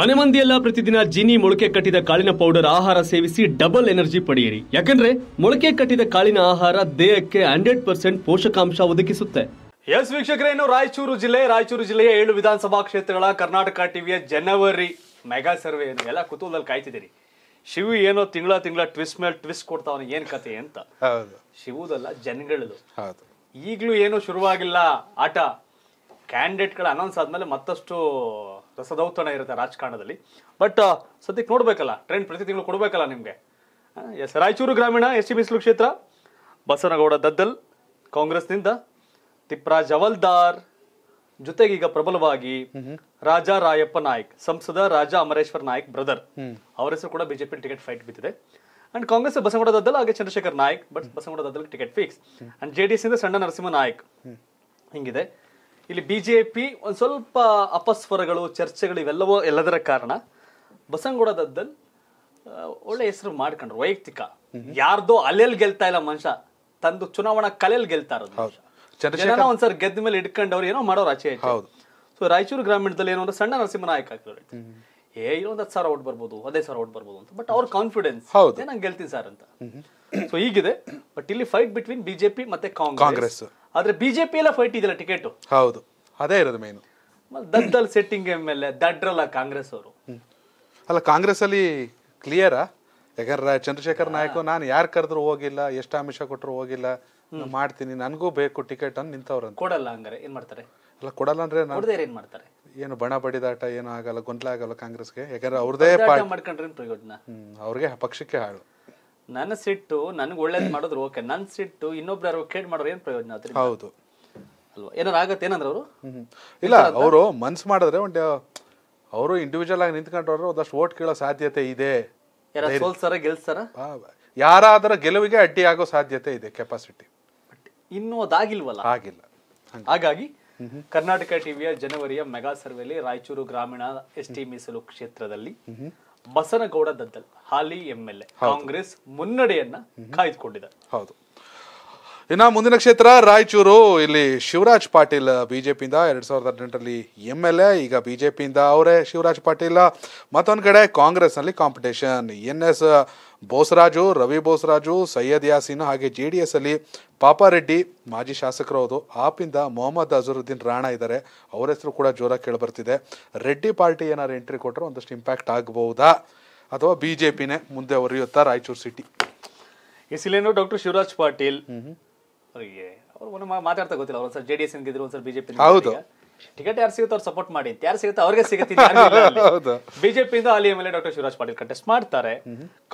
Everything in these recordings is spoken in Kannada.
ಮನೆ ಮಂದಿಯೆಲ್ಲ ಪ್ರತಿದಿನ ಜಿನಿ ಮೊಳಕೆ ಕಟ್ಟಿದ ಕಾಳಿನ ಪೌಡರ್ ಆಹಾರ ಸೇವಿಸಿ ಡಬಲ್ ಎನರ್ಜಿ ಪಡೆಯಿರಿ ಯಾಕಂದ್ರೆ ಮೊಳಕೆ ಕಟ್ಟಿದ ಕಾಳಿನ ಆಹಾರ ದೇಹಕ್ಕೆ ಹಂಡ್ರೆಡ್ ಪರ್ಸೆಂಟ್ ಪೋಷಕಾಂಶ ಒದಗಿಸುತ್ತೆ ಎಸ್ ವೀಕ್ಷಕರೇ ರಾಯಚೂರು ಜಿಲ್ಲೆ ರಾಯಚೂರು ಜಿಲ್ಲೆಯ ಏಳು ವಿಧಾನಸಭಾ ಕ್ಷೇತ್ರಗಳ ಕರ್ನಾಟಕ ಟಿವಿಯ ಜನವರಿ ಮೆಗಾ ಸರ್ವೆ ಎಲ್ಲ ಕುತೂಹಲದಲ್ಲಿ ಕಾಯ್ತಿದ್ದೀರಿ ಶಿವು ಏನೋ ತಿಂಗಳ ತಿಂಗಳ ಟ್ವಿಸ್ಟ್ ಮೇಲೆ ಟ್ವಿಸ್ಟ್ ಕೊಡ್ತಾವನು ಏನ್ ಕತೆ ಅಂತ ಶಿವುದಲ್ಲ ಜನಗಳದು ಈಗಲೂ ಏನು ಶುರುವಾಗಿಲ್ಲ ಆಟ ಕ್ಯಾಂಡಿಡೇಟ್ಗಳ ಅನೌನ್ಸ್ ಆದ್ಮೇಲೆ ಮತ್ತಷ್ಟು ರಸದೌತಣ ಇರುತ್ತೆ ರಾಜಕಾರಣದಲ್ಲಿ ಬಟ್ ಸದ್ಯಕ್ಕೆ ನೋಡ್ಬೇಕಲ್ಲ ಟ್ರೆಂಡ್ ಪ್ರತಿ ತಿಂಗಳು ಕೊಡಬೇಕಲ್ಲ ನಿಮಗೆ ಎಸ್ ರಾಯಚೂರು ಗ್ರಾಮೀಣ ಎಸ್ ಟಿ ಮೀಸಲು ಕ್ಷೇತ್ರ ಬಸನಗೌಡ ದದ್ದಲ್ ಕಾಂಗ್ರೆಸ್ನಿಂದ ತಿಪ್ರಾಜ್ ಅವಲ್ದಾರ್ ಜೊತೆಗೀಗ ಪ್ರಬಲವಾಗಿ ರಾಜಾ ರಾಯಪ್ಪ ನಾಯ್ಕ್ ಸಂಸದ ರಾಜಾ ಅಮರೇಶ್ವರ್ ನಾಯಕ್ ಬ್ರದರ್ ಅವರ ಹೆಸರು ಕೂಡ ಬಿಜೆಪಿ ಟಿಕೆಟ್ ಫೈಟ್ ಬಿದ್ದಿದೆ ಅಂಡ್ ಕಾಂಗ್ರೆಸ್ ಬಸವಗೌಡ ದದ್ದಲ್ ಹಾಗೆ Chandrashekhar Nayak but Basavagouda Daddal ticket fix and JDS ಇಂದ ಸಣ್ಣ ನರಸಿಂಹ ನಾಯ್ಕ್ ಹಿಂಗಿದೆ ಇಲ್ಲಿ ಬಿಜೆಪಿ ಒಂದ್ ಸ್ವಲ್ಪ ಅಪಸ್ವರಗಳು ಚರ್ಚೆಗಳು ಇವೆಲ್ಲವೋ ಎಲ್ಲದರ ಕಾರಣ ಬಸನಗೌಡ ದದ್ದಲ್ ಒಳ್ಳೆ ಹೆಸರು ಮಾಡ್ಕೊಂಡ್ರು ವೈಯಕ್ತಿಕ ಯಾರ್ದೋ ಅಲೆಲ್ ಗೆಲ್ತಾ ಇಲ್ಲ ಮನುಷ್ಯ ತಂದು ಚುನಾವಣಾ ಕಲೆಯಲ್ಲಿ ಗೆಲ್ತಾ ಇರೋದು ಒಂದ್ಸರಿ ಗೆದ್ದ ಮೇಲೆ ಇಟ್ಕೊಂಡವ್ರು ಏನೋ ಮಾಡೋರು ಆಚೆ ಸೊ ರಾಯಚೂರು ಗ್ರಾಮೀಣದಲ್ಲಿ ಏನೋ ಅಂದ್ರೆ ಸಣ್ಣ ನರಸಿಂಹ ನಾಯಕ್ ಏ ಇನ್ನೊಂದ್ ಹತ್ತು ಸಾವಿರ ಓಟ್ ಬರ್ಬೋದು ಅದೇ ಸಾವಿರ ಓಟ್ ಬರ್ಬೋದು ಅಂತ ಬಟ್ ಅವ್ರ ಕಾನ್ಫಿಡೆನ್ಸ್ ನಂಗೆ ಗೆಲ್ತೀನಿ ಸರ್ ಅಂತ ಸೊ ಹೀಗಿದೆ ಬಟ್ ಇಲ್ಲಿ ಫೈಟ್ ಬಿಟ್ವೀನ್ ಬಿಜೆಪಿ ಮತ್ತೆ ಕಾಂಗ್ರೆಸ್ ಆದ್ರೆ ಬಿಜೆಪಿ ಎಲ್ಲ ಫೈಟ್ ಇದೆಯಲ್ಲ ಟಿಕೆಟ್ ಹೌದು ಅದೇ ಇರೋದು main Daddal setting M L A ದಡ್ರಲ್ಲ ಕಾಂಗ್ರೆಸ್ ಅವರು ಅಲ್ಲ ಕಾಂಗ್ರೆಸ್ ಅಲ್ಲಿ ಕ್ಲಿಯರಾ ಯಾಕಂದ್ರೆ ಚಂದ್ರಶೇಖರ್ ನಾಯಕ್ ನಾನು ಯಾರು ಕರೆದ್ರು ಹೋಗಿಲ್ಲ ಎಷ್ಟು ಆಮಿಷ ಕೊಟ್ಟರು ಹೋಗಿಲ್ಲ ಮಾಡ್ತೀನಿ ನನಗೂ ಬೇಕು ಟಿಕೆಟ್ ಅಂತ ನಿಂತವ್ರ ಕೊಡಲ್ಲ ಹಂಗಾರೆ ಏನ್ ಮಾಡ್ತಾರೆ ಅಲ್ಲ ಕೊಡಲ್ಲ ಅಂದ್ರೆ ಏನ್ ಮಾಡ್ತಾರೆ ಏನು ಬಣ ಬಡಿದಾಟ ಏನು ಆಗಲ್ಲ ಗೊಂದಲ ಆಗಲ್ಲ ಕಾಂಗ್ರೆಸ್ಗೆ ಯಾಕಂದ್ರೆ ಅವ್ರದೇ ಪ್ರಯೋಜನ ಅವ್ರಿಗೆ ಪಕ್ಷಕ್ಕೆ ಹಾಳು ನನ್ನ ಸಿಟ್ಟು ನನ್ಗೆ ಒಳ್ಳೇದು ಮಾಡಿದ್ರು ಓಕೆ ನನ್ನ ಸಿಟ್ಟು ಇನ್ನೊಬ್ಬರ ಕೇಡ್ ಮಾಡೋರು ಏನು ಪ್ರಯೋಜನ ಆದ್ರೆ ಹೌದು ಅಲ್ವಾ ಏನಾರು ಆಗತ್ತೆ ಏನಂದ್ರೆ ಅವರು ಇಲ್ಲ ಅವರು ಮನ್ಸು ಮಾಡಿದ್ರೆ ಒಂದು ಅವರು ಇಂಡಿವಿಜುವಲ್ ಆಗಿ ನಿಂತ್ಕೊಂಡ್ರೆ ಒಂದಷ್ಟು ಓಟ್ ಕೇಳೋ ಸಾಧ್ಯತೆ ಇದೆ ಸೋಲ್ಸಾರ ಗೆಲ್ಸಾರ ಯಾರಾದರ ಗೆಲುವಿಗೆ ಅಡ್ಡಿ ಆಗೋ ಸಾಧ್ಯತೆ ಇದೆ ಕೆಪಾಸಿಟಿ ಇನ್ನು ಇನ್ನೂ ಅದಾಗಿಲ್ವಲ್ಲ ಆಗಿಲ್ಲ ಹಾಗಾಗಿ ಕರ್ನಾಟಕ ಟಿವಿಯ ಜನವರಿಯ ಮೆಗಾ ಸರ್ವೆಲಿ ರಾಯಚೂರು ಗ್ರಾಮೀಣ ಎಸ್ ಟಿ ಮೀಸಲು ಕ್ಷೇತ್ರದಲ್ಲಿ ಬಸನಗೌಡ ದದ್ದಲ್ ಹಾಲಿ ಎಂ ಎಲ್ ಎ ಕಾಂಗ್ರೆಸ್ ಮುನ್ನಡೆಯನ್ನ ಕಾಯ್ದುಕೊಂಡಿದೆ ಹೌದು ಇನ್ನು ಮುಂದಿನ ಕ್ಷೇತ್ರ ರಾಯಚೂರು ಇಲ್ಲಿ ಶಿವರಾಜ್ ಪಾಟೀಲ್ ಪಿಯಿಂದ ಎರಡು ಸಾವಿರದ ಹದಿನೆಂಟರಲ್ಲಿ ಎಮ್ ಎಲ್ ಎ ಈಗ ಪಿಯಿಂದ ಅವರೇ ಶಿವರಾಜ್ ಪಾಟೀಲ್ ಮತ್ತೊಂದು ಕಡೆ ಕಾಂಗ್ರೆಸ್ನಲ್ಲಿ competition N S Bosaraju Ravi Bosaraju Syed Yasin ಹಾಗೆ ಜೆ ಡಿ ಎಸ್ ಅಲ್ಲಿ ಪಾಪಾರೆಡ್ಡಿ ಮಾಜಿ ಶಾಸಕರು ಹೌದು ಆಪಿಂದ ಮೊಹಮ್ಮದ್ ಅಜರುದ್ದೀನ್ ರಾಣಾ ಇದ್ದಾರೆ ಅವರ ಹೆಸರು ಕೂಡ ಜೋರಾಗಿ ಬರ್ತಿದೆ ರೆಡ್ಡಿ ಪಾರ್ಟಿ ಏನಾದ್ರು ಎಂಟ್ರಿ ಕೊಟ್ಟರೆ ಒಂದಷ್ಟು ಇಂಪ್ಯಾಕ್ಟ್ ಆಗಬಹುದಾ ಅಥವಾ ಬಿಜೆಪಿನೇ ಮುಂದೆ ಒರಿಯುತ್ತಾ ರಾಯಚೂರು ಸಿಟಿ ಎಸ್ ಇಲ್ಲೇನು ಡಾಕ್ಟರ್ ಶಿವರಾಜ್ ಪಾಟೀಲ್ ಅರಿಗೆ ಅವರು ಒಂದು ಮಾತಾಡತೆ ಗೊತ್ತಿಲ್ಲ ಅವರು ಸರ್ ಜೆಡಿಎಸ್ ಇಂದ ಗೆದ್ರು ಒಂದ ಸರ್ ಬಿಜೆಪಿ ಹೌದು ಟಿಕೆಟ್ ಆರ್ ಸಿ ಇತೋರ್ ಸಪೋರ್ಟ್ ಮಾಡಿ ಅಂತ ಯಾರು ಸಿಗುತ್ತೆ ಅವರಿಗೆ ಸಿಗುತ್ತಿಲ್ಲ ಹೌದು ಬಿಜೆಪಿ ಇಂದ ಅಲಿಯ MLA doctor Shivaraj Patil contest ಮಾಡ್ತಾರೆ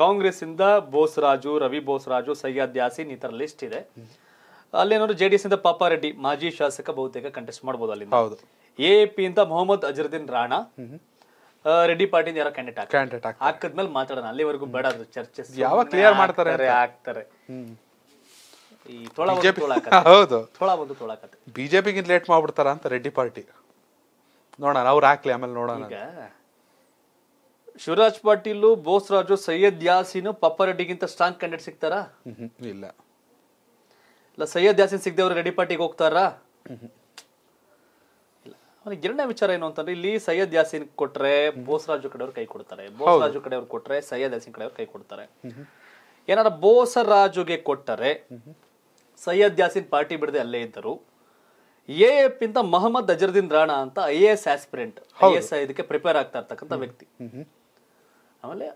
ಕಾಂಗ್ರೆಸ್ ಇಂದ ಬೋಸ್ ರಾಜು ರವಿ ಬೋಸ್ ರಾಜು ಸಯ್ಯದ್ ಆಸಿ ನೀತರ ಲಿಸ್ಟ್ ಇದೆ ಅಲ್ಲೇನೋ ಜೆಡಿಎಸ್ ಇಂದ ಪಾಪ್ಪ ರೆಡ್ಡಿ माजी ಶಾಸಕ ಬಹುತೇಕ ಕಂಟೆಸ್ಟ್ ಮಾಡಬಹುದು ಅಲಿ ಹೌದು ಎಪಿ ಇಂದ ಮೊಹಮ್ಮದ್ ಅಜ್ರದಿನ ರಾಣಾ ರೆಡ್ಡಿ ಪಾರ್ಟಿ ನಿರ कैंडिडेट ಆಕ್ ಮಾಡಿದ ಮೇಲೆ ಮಾತಾಡೋಣ ಅಲ್ಲಿವರೆಗೂ ಬೇಡ ಚರ್ಚೆಸ್ ಯಾವ ಕ್ಲಿಯರ್ ಮಾಡ್ತಾರೆ ಅಂತ ಅಂದ್ರೆ ಆಕ್ತಾರೆ ಬಿಜೆಪಿ ಹೌದು ಬಿಜೆಪಿಗಿಂತ ಲೇಟ್ ಮಾಡ್ಬಿಡ್ತಾರ ಅಂತ ರೆಡ್ಡಿ ಪಾರ್ಟಿ ನೋಡೋಣ ಅವ್ರು ಹಾಕ್ಲಿ ಆಮೇಲೆ ನೋಡೋಣ ಶಿವರಾಜ್ ಪಾಟೀಲ್ ಬೋಸ್ ರಾಜು ಸೈಯದ್ ಯಾಸೀನ್ ಪಪ್ಪ ರೆಡ್ಡಿಗಿಂತ ಸ್ಟ್ರಾಂಗ್ ಕ್ಯಾಂಡಿಡೇಟ್ ಸಿಗ್ತಾರ ಇಲ್ಲ ಇಲ್ಲ ಸೈಯದ್ ಯಾಸಿನ್ ಸಿಗದೆ ಅವ್ರು ರೆಡ್ಡಿ ಪಾರ್ಟಿಗೆ ಹೋಗ್ತಾರಾ ಎರಡನೇ ವಿಚಾರ ಏನು ಅಂತಂದ್ರೆ ಇಲ್ಲಿ ಸೈಯದ್ ಯಾಸಿನ್ ಕೊಟ್ರೆ ಬೋಸ್ ರಾಜು ಕಡೆಯವ್ರು ಕೈ ಕೊಡ್ತಾರೆ ಬೋಸ್ ರಾಜು ಕಡೆಯವ್ರು ಕೊಟ್ರೆ ಸೈಯದ್ ಯಾಸೀನ್ ಕಡೆಯವ್ರು ಕೈ ಕೊಡ್ತಾರೆ ಏನಾರ ಬೋಸರಾಜುಗೆ ಕೊಟ್ಟರೆ ಸೈಯದ್ ಯಾಸಿನ್ ಪಾರ್ಟಿ ಬಿಡದೆ ಅಲ್ಲೇ ಇದ್ದರು ಎ ಎಫ್ ಇಂತ ಮಹಮ್ಮದ್ ಅಜರ್ದೀನ್ ರಾಣಾ ಅಂತ I A S aspirant I S ಇದಕ್ಕೆ ಪ್ರಿಪೇರ್ ಆಗ್ತಾ ಇರ್ತಕ್ಕಂಥ ವ್ಯಕ್ತಿ ಆಮೇಲೆ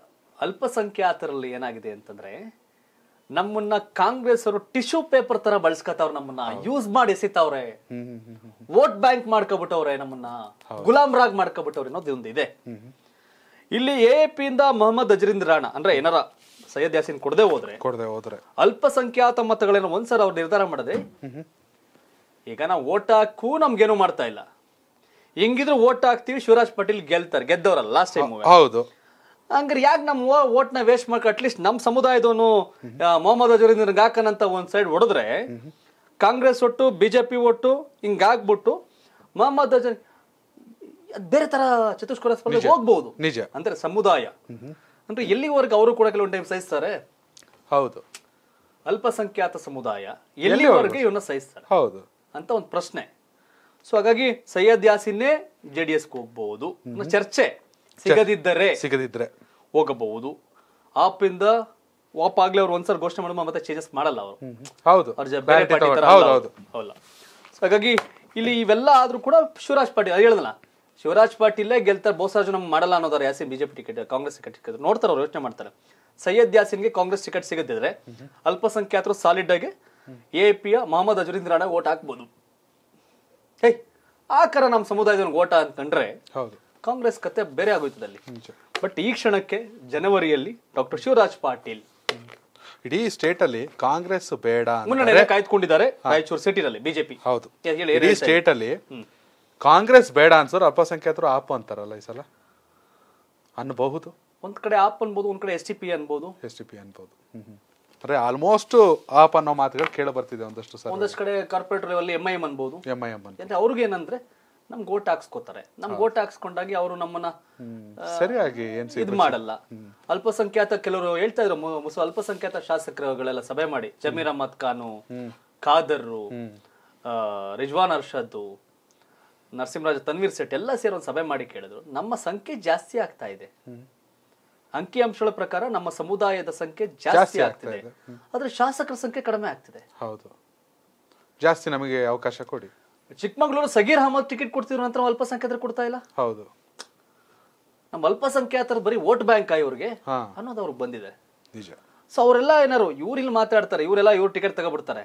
ಅಲ್ಪಸಂಖ್ಯಾತರಲ್ಲಿ ಏನಾಗಿದೆ ಅಂತಂದ್ರೆ ನಮ್ಮನ್ನ ಕಾಂಗ್ರೆಸ್ ಅವರು ಟಿಶ್ಯೂ ಪೇಪರ್ ತರ ಬಳಸ್ಕೊತಾವ್ರ ನಮ್ಮನ್ನ ಯೂಸ್ ಮಾಡಿ ಎಸಿತಾವ್ರೆ ವೋಟ್ ಬ್ಯಾಂಕ್ ಮಾಡ್ಕೊಬಿಟ್ಟವ್ರೆ ನಮ್ಮನ್ನ ರಾಗ್ ಮಾಡ್ಕೊಬಿಟ್ಟವ್ರೆ ಅನ್ನೋದು ಒಂದು ಇದೆ ಇಲ್ಲಿ ಎ ಪಿ ಇಂದ ಮೊಹಮ್ಮದ್ ಅಜರಿಂದ್ ರಾಣಾ ಅಂದ್ರೆ ಏನಾರ ಸೈಯದ್ ಯಾಸಿನ್ ಕೊಡದೆ ಹೋದ್ರೆ ಕೊಡದೆ ಹೋದ್ರೆ ಅಲ್ಪಸಂಖ್ಯಾತ ಮತಗಳನ್ನು ಒಂದ್ಸಲ ಅವ್ರು ನಿರ್ಧಾರ ಮಾಡದೆ ಈಗ ನಾವು ಓಟ್ ಹಾಕೂ ನಮ್ಗೇನು ಮಾಡ್ತಾ ಇಲ್ಲ ಹೆಂಗಿದ್ರು ಓಟ್ ಹಾಕ್ತಿವಿ ಶಿವರಾಜ್ ಪಾಟೀಲ್ ಗೆಲ್ತಾರೆ ಗೆದ್ದವರಲ್ಲ ಲಾಸ್ಟ್ ಟೈಮ್ ಹೌದು ಹಂಗ್ರೆ ಯಾಕೆ ನಮ್ ಓಟ್ ನ ವೇಸ್ಟ್ ಮಾಡ್ಕೊ ಲೀಸ್ಟ್ ನಮ್ ಸಮುದಾಯದವನು ಮೊಹಮ್ಮದ್ ಗಾಕನ್ ಅಂತ ಒಂದ್ ಸೈಡ್ ಹೊಡೆದ್ರೆ ಕಾಂಗ್ರೆಸ್ ಒಟ್ಟು ಬಿಜೆಪಿ ಒಟ್ಟು ಹಿಂಗಾಗ್ಬಿಟ್ಟು ಮೊಹಮ್ಮದ್ ಅಜರ್ ಬೇರೆ ತರ ಚತುಷ್ಕರ ಹೋಗ್ಬಹುದು ನಿಜ ಅಂದ್ರೆ ಸಮುದಾಯ ಅಂದ್ರೆ ಎಲ್ಲಿವರೆಗೂ ಅವರು ಕೂಡ ಕೆಲವೊಂದು ಟೈಮ್ ಸಹಿಸ್ತಾರೆ ಹೌದು ಅಲ್ಪಸಂಖ್ಯಾತ ಸಮುದಾಯ ಎಲ್ಲಿವರೆಗೆ ಇವನ್ನ ಸಹಿಸ್ತಾರೆ ಹೌದು ಅಂತ ಒಂದು ಪ್ರಶ್ನೆ ಸೊ ಹಾಗಾಗಿ ಸೈಯದ್ ಯಾಸಿನ್ನೇ ಜೆ ಡಿ ಎಸ್ ಹೋಗ್ಬಹುದು ಚರ್ಚೆ ಸಿಗದಿದ್ದರೆ ಸಿಗದಿದ್ರೆ ಹೋಗಬಹುದು ಆಪಿಂದ ಆಗ್ಲಿ ಅವ್ರು ಒಂದ್ಸಲ ಘೋಷಣೆ ಮಾಡುವ ಮತ್ತೆ ಚೇಂಜಸ್ ಮಾಡಲ್ಲ ಅವರು ಹೌದು ಅವ್ರ ಹೌದು ಹೌದು ಹಾಗಾಗಿ ಇಲ್ಲಿ ಇವೆಲ್ಲ ಆದ್ರೂ ಕೂಡ ಶಿವರಾಜ್ ಪಾಟೀಲ್ ಹೇಳಿದಲ್ಲ ಶಿವರಾಜ್ ಪಾಟೀಲ್ ಗೆಲ್ತಾರೆ ಬೋಸರಾಜು ನಮ್ಗೆ ಮಾಡಲ್ಲ ಅನ್ನೋದಾರೆ Yasin BJP ticket Congress ticket ಸಿಕ್ಕಿದ್ರು ನೋಡ್ತಾರೆ ಅವ್ರು ಯೋಚನೆ ಮಾಡ್ತಾರೆ ಸೈಯದ್ ಯಾಸಿನ್ಗೆ ಕಾಂಗ್ರೆಸ್ ಟಿಕೆಟ್ ಸಿಗದಿದ್ರೆ ಅಲ್ಪಸಂಖ್ಯಾತರು ಸಾಲಿಡ್ ಆಗಿ ಎ ಯ ಮೊಹಮ್ಮದ್ ಅಜರೀಂದ್ರ ಅಣ್ಣ ಓಟ್ ಹಾಕ್ಬೋದು ಹೇ ಕರ ನಮ್ಮ ಸಮುದಾಯದವ್ರಿಗೆ ಓಟ ಅಂತಂದ್ರೆ ಕಾಂಗ್ರೆಸ್ ಕತೆ ಬೇರೆ ಆಗೋಯ್ತದೆ ಅಲ್ಲಿ ಬಟ್ ಈ ಕ್ಷಣಕ್ಕೆ ಜನವರಿಯಲ್ಲಿ ಡಾಕ್ಟರ್ ಶಿವರಾಜ್ ಪಾಟೀಲ್ ಇಡೀ ಸ್ಟೇಟ್ ಅಲ್ಲಿ ಕಾಂಗ್ರೆಸ್ ಬೇಡ ಕಾಯ್ದುಕೊಂಡಿದ್ದಾರೆ ರಾಯಚೂರು ಸಿಟಿನಲ್ಲಿ ಬಿಜೆಪಿ ಹೌದು ಇಡೀ ಸ್ಟೇಟ್ ಅಲ್ಲಿ ಕಾಂಗ್ರೆಸ್ ಬೇಡ ಅನ್ಸೋರು ಅಲ್ಪಸಂಖ್ಯಾತರು ಆಪ್ ಅಂತಾರಲ್ಲ ಈ ಸಲ ಅನ್ಬಹುದು ಒಂದ್ ಕಡೆ ಆಪ್ ಅನ್ಬೋದು ಒಂದ್ ಕಡೆ ಎಸ್ ಟಿ ಪಿ ಅನ್ಬೋದು ಎಸ್ ಟಿ ಪಿ ಅನ್ಬೋದು ಅಂದ್ರೆ ಆಲ್ಮೋಸ್ಟ್ ಆಪ್ ಅನ್ನೋ ಮಾತುಗಳು ಕೇಳ ಬರ್ತಿದೆ ಒಂದಷ್ಟು ಸರ್ ಒಂದಷ್ಟು ಕಡೆ corporate level M I M ಅನ್ಬೋದು ಎಂ ಐ ಎಂ ಅಂದ್ರೆ ಅವ್ರಿಗೆ ಏನಂದ್ರೆ ನಮ್ ಗೋಟ್ ಹಾಕ್ಸ್ಕೊತಾರೆ ನಮ್ ವೋಟ್ ಹಾಕ್ಸ್ಕೊಂಡಾಗಿ ಅವರು ನಮ್ಮನ್ನ ಸರಿಯಾಗಿ ಇದು ಮಾಡಲ್ಲ ಅಲ್ಪಸಂಖ್ಯಾತ ಕೆಲವರು ಹೇಳ್ತಾ ಇದ್ರು ಅಲ್ಪಸಂಖ್ಯಾತ ಶಾಸಕರುಗಳೆಲ್ಲ ಸಭೆ ಮಾಡಿ ಜಮೀರ್ ಅಹಮದ್ ಖಾನು ಖಾದರ್ ರಿಜ್ವಾನ್ ಅರ್ಷದ್ ನರಸಿಂಹರಾಜ ತನ್ವೀರ್ ಸೆಟ್ ಎಲ್ಲ ಸೇರಿ ಒಂದು ಸಭೆ ಮಾಡಿ ಕೇಳಿದ್ರು ನಮ್ಮ ಸಂಖ್ಯೆ ಜಾಸ್ತಿ ಆಗ್ತಾ ಇದೆ ಅಂಕಿಅಂಶಗಳ ಪ್ರಕಾರ ನಮ್ಮ ಸಮುದಾಯದ ಸಂಖ್ಯೆ ಜಾಸ್ತಿ ಆಗ್ತಿದೆ ಆದ್ರೆ ಶಾಸಕರ ಸಂಖ್ಯೆ ಕಡಿಮೆ ಆಗ್ತಿದೆ ಹೌದು ಜಾಸ್ತಿ ನಮಗೆ ಅವಕಾಶ ಕೊಡಿ ಚಿಕ್ಕಮಗಳೂರು ಸಗೀರ್ ಅಹಮದ್ ಟಿಕೆಟ್ ಕೊಡ್ತಿದ್ರು ನಂತರ ಅಲ್ಪಸಂಖ್ಯಾತರು ಕೊಡ್ತಾ ಇಲ್ಲ ಹೌದು ನಮ್ಮ ಅಲ್ಪಸಂಖ್ಯಾತರ ಬರೀ ವೋಟ್ ಬ್ಯಾಂಕ್ ಇವ್ರಿಗೆ ಅನ್ನೋದು ಅವ್ರಿಗೆ ಬಂದಿದೆ ನಿಜ ಸೊ ಅವರೆಲ್ಲ ಏನಾರು ಇವ್ರು ಇಲ್ಲಿ ಮಾತಾಡ್ತಾರೆ ಇವರೆಲ್ಲ ಇವ್ರು ಟಿಕೆಟ್ ತಗೋಬಿಡ್ತಾರೆ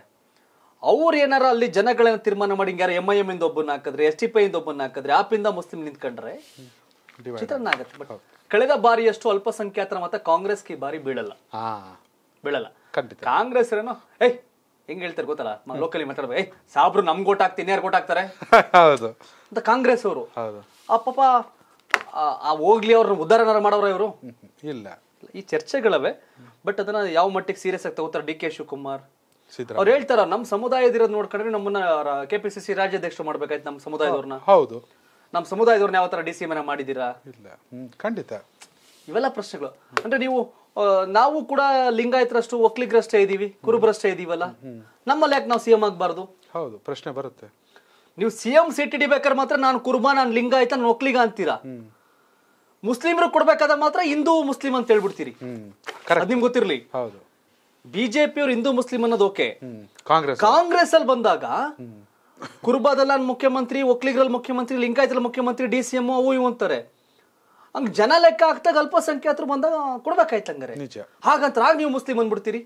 ಅವ್ರು ಏನಾರ ಅಲ್ಲಿ ಜನಗಳನ್ನ ತೀರ್ಮಾನ ಮಾಡಿ ಹಿಂಗಾರ ಎಂ ಐ ಎಂ ಇಂದ ಒಬ್ಬನ ಹಾಕಿದ್ರೆ ಎಸ್ ಟಿ ಪೈ ಇಂದ ಒಬ್ಬನ ಹಾಕಿದ್ರೆ ಆಪಿಂದ ಮುಸ್ಲಿಂ ನಿಂತ್ಕೊಂಡ್ರೆ ಚಿತ್ರಣ ಆಗತ್ತೆ ಬಟ್ ಕಳೆದ ಬಾರಿಯಷ್ಟು ಅಲ್ಪಸಂಖ್ಯಾತರ ಮತ ಕಾಂಗ್ರೆಸ್ ಈ ಬಾರಿ ಬೀಳಲ್ಲ ಬೀಳಲ್ಲ ಕಾಂಗ್ರೆಸ್ ಏನೋ ಏಯ್ ಹೆಂಗ್ ಹೇಳ್ತಾರೆ ಗೊತ್ತಲ್ಲ ಲೋಕಲಿ ಮಾತಾಡ್ಬೇಕು ಏಯ್ ಸಾಬ್ರು ನಮ್ಗೆ ಓಟ್ ಹಾಕ್ತೀನಿ ಇನ್ಯಾರು ಓಟ್ ಹಾಕ್ತಾರೆ ಅಂತ ಕಾಂಗ್ರೆಸ್ ಅವರು ಆ ಪಾಪ ಆ ಹೋಗ್ಲಿ ಅವ್ರನ್ನ ಉದಾಹರಣ ಮಾಡೋರ ಇವರು ಇಲ್ಲ ಈ ಚರ್ಚೆಗಳವೆ ಬಟ್ ಅದನ್ನ ಯಾವ ಮಟ್ಟಿಗೆ ಸೀರಿಯಸ್ ಆಗಿ ತಗೋತಾರೆ ಡಿ ಕೆ ಶಿವಕುಮಾರ್ ಅವ್ರು ಹೇಳ್ತಾರ ನಮ್ಮ ಸಮುದಾಯದಿರೋದು ನೋಡ್ಕೊಂಡ್ರೆ ನಮ್ಮನ್ನ ಕೆಪಿಸಿಸಿ ರಾಜ್ಯಾಧ್ಯಕ್ಷರು ಮಾಡ್ಬೇಕಾಯ್ತು ನಮ್ಮ ಸಮುದಾಯದವ್ರನ್ನ ಹೌದು ನಮ್ಮ ಸಮುದಾಯದವ್ರನ್ನ ಯಾವ ತರ ಡಿ ಸಿ ಮನೆ ಮಾಡಿದೀರಾ ಇಲ್ಲ ಖಂಡಿತ ಇವೆಲ್ಲ ಪ್ರಶ್ನೆಗಳು ಅಂದ್ರೆ ನೀವು ನಾವು ಕೂಡ ಲಿಂಗಾಯತರಷ್ಟು ಒಕ್ಲಿಗರಷ್ಟೇ ಇದೀವಿ ಕುರುಬರಷ್ಟೇ ಇದೀವಲ್ಲ ನಮ್ಮಲ್ಲಿ ಯಾಕೆ ನಾವು ಸಿಎಂ ಆಗಬಾರ್ದು ಹೌದು ಪ್ರಶ್ನೆ ಬರುತ್ತೆ ನೀವು ಸಿಎಂ ಸೀಟ್ ಹಿಡಿಬೇಕಾದ್ರೆ ಮಾತ್ರ ನಾನು ಕುರುಬ ನಾನು ಲಿಂಗಾಯತ ನಾನು ಒಕ್ಲಿಗ ಅಂತೀರಾ ಮುಸ್ಲಿಮರು ಕೊಡ್ಬೇಕಾದ ಮಾತ್ರ ಹಿಂದೂ ಮುಸ್ಲಿಂ ಅಂತ ಹೇಳ್ಬಿಡ್ತೀರಿ ನಿಮ್ಗೆ ಗೊತ್ತಿರ್ಲಿ ಹೌದು ಬಿಜೆಪಿಯವ್ರು ಹಿಂದೂ ಮುಸ್ಲಿಂ ಅನ್ನೋದು ಓಕೆ ಕಾಂಗ್ರೆಸ್ ಕಾಂಗ್ರೆಸ್ ಅಲ್ಲಿ ಬಂದಾಗ ಕುರ್ಬಾದಲ್ಲ ಮುಖ್ಯಮಂತ್ರಿ ಒಕ್ಲಿಗ್ರಲ್ಲಿ ಮುಖ್ಯಮಂತ್ರಿ ಲಿಂಗಾಯತಲ್ಲಿ ಮುಖ್ಯಮಂತ್ರಿ ಡಿ ಸಿ ಎಂ ಅವು ಇವು ಅಂತಾರೆ ಹಂಗ ಜನ ಲೆಕ್ಕ ಹಾಕ್ದಾಗ ಅಲ್ಪಸಂಖ್ಯಾತರು ಬಂದಾಗ ಕೊಡ್ಬೇಕಾಯ್ತು ಹಂಗಾರೆ ಹಾಗಂತ ನೀವು ಮುಸ್ಲಿಂ ಅಂದ್ಬಿಡ್ತೀರಿ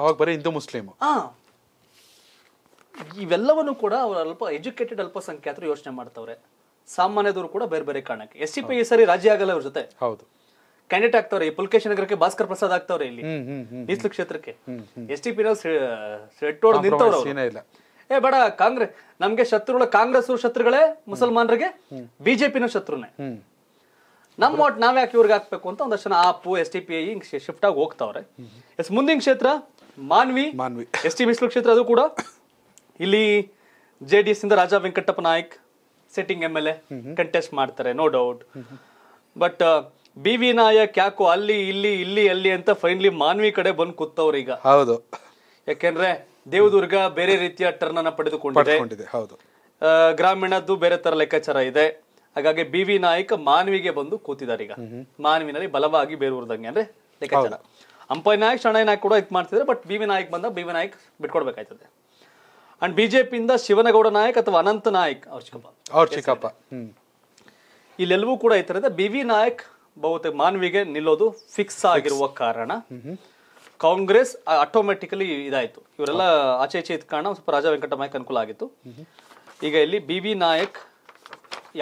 ಅವಾಗ ಬರೀ ಹಿಂದೂ ಮುಸ್ಲಿಂ ಹಾ ಇವೆಲ್ಲವನ್ನು ಕೂಡ ಅವರು ಅಲ್ಪ ಎಜುಕೇಟೆಡ್ ಅಲ್ಪಸಂಖ್ಯಾತರು ಯೋಚನೆ ಮಾಡ್ತವ್ರೆ ಸಾಮಾನ್ಯದವರು ಕೂಡ ಬೇರೆ ಬೇರೆ ಕಾರಣಕ್ಕೆ ಎಸ್ ಸಿ ಪಿ ಈ ಸರಿ ರಾಜಿ ಆಗಲ್ಲ ಅವ್ರ ಜೊತೆ ಹೌದು ಕ್ಯಾಂಡಿಡೇಟ್ ಆಗ್ತಾವ್ರೆ ಪುಲ್ಕೇಶ್ ನಗರಕ್ಕೆ ಭಾಸ್ಕರ್ ಪ್ರಸಾದ್ ಆಗ್ತಾವ್ರೆ ಇಲ್ಲಿ ಮೀಸಲು ಕ್ಷೇತ್ರಕ್ಕೆ ಎಸ್ ಟಿ ಪಿ ನಾವು ಸೆಟ್ಟೋಡ್ ನಿಂತವ್ರ ಏ ಬೇಡ ಕಾಂಗ್ರೆಸ್ ನಮ್ಗೆ ಶತ್ರುಗಳು ಕಾಂಗ್ರೆಸ್ ಶತ್ರುಗಳೇ ಮುಸಲ್ಮಾನರಿಗೆ ಬಿಜೆಪಿನ ಶತ್ರುನೇ ನಮ್ಮ ಒಟ್ಟು ನಾವ್ ಯಾಕೆ ಇವ್ರಿಗೆ ಹಾಕ್ಬೇಕು ಅಂತ ಒಂದಷ್ಟು ಜನ ಆಪು ಎಸ್ ಟಿ ಪಿ ಹಿಂಗ್ ಶಿಫ್ಟ್ ಆಗಿ ಹೋಗ್ತಾವ್ರೆ ಎಸ್ ಮುಂದಿನ ಕ್ಷೇತ್ರ ಮಾನ್ವಿ ಮಾನ್ವಿ ಎಸ್ ಟಿ ಮೀಸಲು ಕ್ಷೇತ್ರ ಅದು ಕೂಡ ಇಲ್ಲಿ ಜೆ ಡಿ ಎಸ್ ಇಂದ Raja Venkatappa Nayak sitting M L A contest ಮಾಡ್ತಾರೆ no doubt but B V Nayak ಯಾಕೋ ಅಲ್ಲಿ ಇಲ್ಲಿ ಇಲ್ಲಿ ಅಲ್ಲಿ ಅಂತ ಫೈನಲಿ ಮಾನ್ವಿ ಕಡೆ ಬಂದು ಕೂತವ್ರ ಈಗ ಹೌದು ಯಾಕೆಂದ್ರೆ ದೇವದುರ್ಗ ಬೇರೆ ರೀತಿಯ ಟರ್ನ್ ಅನ್ನ ಪಡೆದುಕೊಂಡಿದೆ ಹೌದು ಗ್ರಾಮೀಣದ್ದು ಬೇರೆ ತರ ಲೆಕ್ಕಾಚಾರ ಇದೆ ಹಾಗಾಗಿ ಬಿ ವಿ ನಾಯಕ್ ಮಾನ್ವಿಗೆ ಬಂದು ಕೂತಿದ್ದಾರೆ ಈಗ ಮಾನ್ವಿನಲ್ಲಿ ಬಲವಾಗಿ ಬೇರೂರ್ದಂಗೆ ಅಂದ್ರೆ ಲೆಕ್ಕಾಚಾರ ಅಂಪೈ ನಾಯಕ್ ಶಣೈ ನಾಯಕ್ ಕೂಡ ಇದು ಮಾಡ್ತಿದ್ರೆ ಬಟ್ ಬಿ ವಿ ನಾಯಕ್ ಬಂದ ಬಿ ವಿ ನಾಯಕ್ ಬಿಟ್ಕೊಡ್ಬೇಕಾಯ್ತದೆ ಅಂಡ್ ಬಿಜೆಪಿಯಿಂದ ಶಿವನಗೌಡ ನಾಯಕ್ ಅಥವಾ ಅನಂತ ನಾಯಕ್ ಅವ್ರ ಚಿಕ್ಕಪ್ಪ ಅವ್ರ ಚಿಕ್ಕಪ್ಪ ಇಲ್ಲೆಲ್ಲವೂ ಕೂಡ ಈ ತರದ ಬಿ ವಿ ನಾಯಕ್ ಬಹುತೇಕ ಮಾನ್ವಿಗೆ ನಿಲ್ಲೋದು ಫಿಕ್ಸ್ ಆಗಿರುವ ಕಾರಣ ಕಾಂಗ್ರೆಸ್ ಆಟೋಮೆಟಿಕಲಿ ಇದಾಯಿತು ಇವರೆಲ್ಲ ಆಚೆ ಈಚೆ ಇದ್ದ ಕಾರಣ ಸ್ವಲ್ಪ ರಾಜಾ ನಾಯಕ್ ಅನುಕೂಲ ಆಗಿತ್ತು ಈಗ ಇಲ್ಲಿ ಬಿ ವಿ ನಾಯಕ್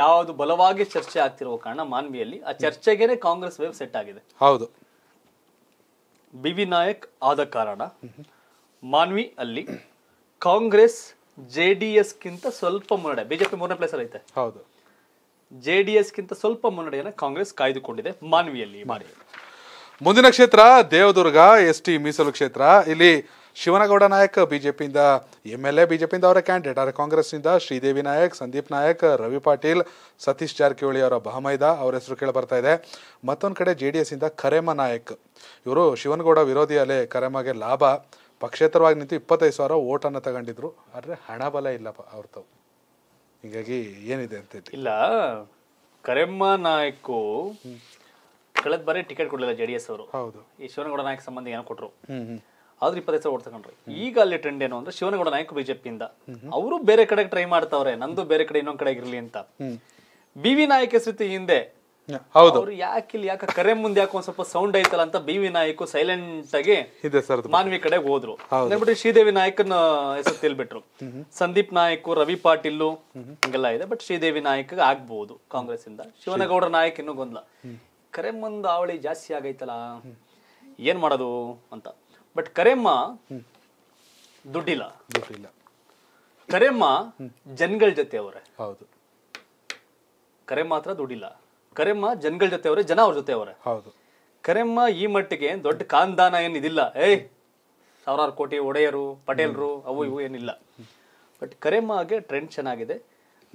ಯಾವುದು ಬಲವಾಗಿ ಚರ್ಚೆ ಆಗ್ತಿರುವ ಕಾರಣ ಮಾನ್ವಿಯಲ್ಲಿ ಆ ಚರ್ಚೆಗೇನೆ ಕಾಂಗ್ರೆಸ್ ವೇವ್ ಸೆಟ್ ಆಗಿದೆ ಹೌದು ಬಿ ವಿ ನಾಯಕ್ ಆದ ಕಾರಣ ಮಾನ್ವಿ ಅಲ್ಲಿ ಕಾಂಗ್ರೆಸ್ ಜೆ ಡಿ ಕಿಂತ ಸ್ವಲ್ಪ ಮುನ್ನಡೆ ಬಿಜೆಪಿ ಮೂರನೇ ಪ್ಲೇಸ್ ಐತೆ ಹೌದು ಜೆ ಡಿ ಎಸ್ಗಿಂತ ಸ್ವಲ್ಪ ಮುನ್ನಡೆಯನ್ನು ಕಾಂಗ್ರೆಸ್ ಕಾಯ್ದುಕೊಂಡಿದೆ ಮಾನವಿಯಲ್ಲಿ ಮಾಡಿ ಮುಂದಿನ ಕ್ಷೇತ್ರ ದೇವದುರ್ಗ ಎಸ್ ಟಿ ಮೀಸಲು ಕ್ಷೇತ್ರ ಇಲ್ಲಿ ಶಿವನಗೌಡ ನಾಯಕ್ ಬಿಜೆಪಿಯಿಂದ ಎಂ ಎಲ್ ಎ ಬಿಜೆಪಿಯಿಂದ ಅವರ ಕ್ಯಾಂಡಿಡೇಟ್ ಆದರೆ ಕಾಂಗ್ರೆಸ್ನಿಂದ ಶ್ರೀದೇವಿ ನಾಯಕ್ ಸಂದೀಪ್ ನಾಯಕ್ ರವಿ ಪಾಟೀಲ್ ಸತೀಶ್ ಜಾರಕಿಹೊಳಿ ಅವರ ಬಹಮೈದ ಅವರ ಹೆಸರು ಕೇಳಿ ಬರ್ತಾ ಇದೆ ಮತ್ತೊಂದು ಕಡೆ ಜೆ ಡಿ ಎಸ್ಸಿಂದ ಕರೇಮ ನಾಯಕ್ ಇವರು ಶಿವನಗೌಡ ವಿರೋಧಿ ಅಲೆ ಕರೇಮಗೆ ಲಾಭ ಪಕ್ಷೇತರವಾಗಿ ನಿಂತು ಇಪ್ಪತ್ತೈದು ಸಾವಿರ ಓಟನ್ನು ತಗೊಂಡಿದ್ರು ಆದರೆ ಹಣ ಬಲ ಇಲ್ಲಪ್ಪ ಅವ್ರದ್ದು ಹೀಗಾಗಿ ಏನಿದೆ ಅಂತ ಇಲ್ಲ ಕರೆಮ್ಮ ನಾಯ್ಕು ಕಳೆದ ಬಾರಿ ಟಿಕೆಟ್ ಕೊಡಲಿಲ್ಲ ಜೆ ಡಿ ಎಸ್ ಅವರು ಹೌದು ಈ ಶಿವನಗೌಡ ನಾಯಕ್ ಸಂಬಂಧ ಏನೋ ಕೊಟ್ಟರು ಆದ್ರೆ ಇಪ್ಪತ್ತೈದು ಸಾವಿರ ತಗೊಂಡ್ರು ಈಗ ಅಲ್ಲಿ ಟ್ರೆಂಡ್ ಏನು ಅಂದ್ರೆ ಶಿವನಗೌಡ ನಾಯಕ್ ಬಿಜೆಪಿಯಿಂದ ಅವರು ಬೇರೆ ಕಡೆ ಟ್ರೈ ಮಾಡ್ತಾವ್ರೆ ನಂದು ಬೇರೆ ಕಡೆ ಇನ್ನೊಂದ್ ಕಡೆ ಇರಲಿ ಅಂತ ಬಿ ವಿ ನಾಯಕ್ ಸ್ಥಿತಿ ಹಿಂದೆ ಹೌದು ಅವ್ರು ಯಾಕೆ ಇಲ್ಲಿ ಯಾಕೆ ಕರೆ ಮುಂದೆ ಯಾಕೆ ಒಂದ್ ಸ್ವಲ್ಪ ಸೌಂಡ್ ಐತಲ್ಲ ಅಂತ ಬಿ ವಿ ನಾಯಕ್ ಸೈಲೆಂಟ್ ಆಗಿ ಇದೆ ಸರ್ ಮಾನ್ವಿ ಕಡೆ ಹೋದ್ರು ಅಂದ್ಬಿಟ್ಟು ಶ್ರೀದೇವಿ ನಾಯಕನ ಹೆಸರು ತಿಳ್ಬಿಟ್ರು ಸಂದೀಪ್ ನಾಯಕ್ ರವಿ ಪಾಟೀಲ್ ಹಿಂಗೆಲ್ಲ ಇದೆ ಬಟ್ ಶ್ರೀದೇವಿ ನಾಯಕ ಆಗ್ಬಹುದು ಕಾಂಗ್ರೆಸ್ ಇಂದ ಶಿವನಗೌಡ ನಾಯಕ್ ಇನ್ನೂ ಗೊಂದಲ ಕರೆಮ್ಮಂದ ಅವಳಿ ಜಾಸ್ತಿ ಆಗೈತಲ್ಲ ಏನ್ ಮಾಡೋದು ಅಂತ ಬಟ್ ಕರೆಮ್ಮ ದುಡ್ಡಿಲ್ಲ ದುಡ್ಡಿಲ್ಲ ಕರೆಮ್ಮ ಜನಗಳ ಜೊತೆ ಅವರೇ ಹೌದು ಕರೆ ಮಾತ್ರ ದುಡ್ಡಿಲ್ಲ ಕರೆಮ್ಮ ಜನಗಳ ಜೊತೆ ಅವರೇ ಜನ ಅವ್ರ ಜೊತೆ ಅವರೇ ಹೌದು ಕರೆಮ್ಮ ಈ ಮಟ್ಟಿಗೆ ದೊಡ್ಡ ಕಾಂದಾನ ಏನಿದಿಲ್ಲ ಏಯ್ ಸಾವಿರಾರು ಕೋಟಿ ಒಡೆಯರು ಪಟೇಲ್ರು ಅವು ಇವು ಏನಿಲ್ಲ ಬಟ್ ಕರೆಮ್ಮಗೆ ಟ್ರೆಂಡ್ ಚೆನ್ನಾಗಿದೆ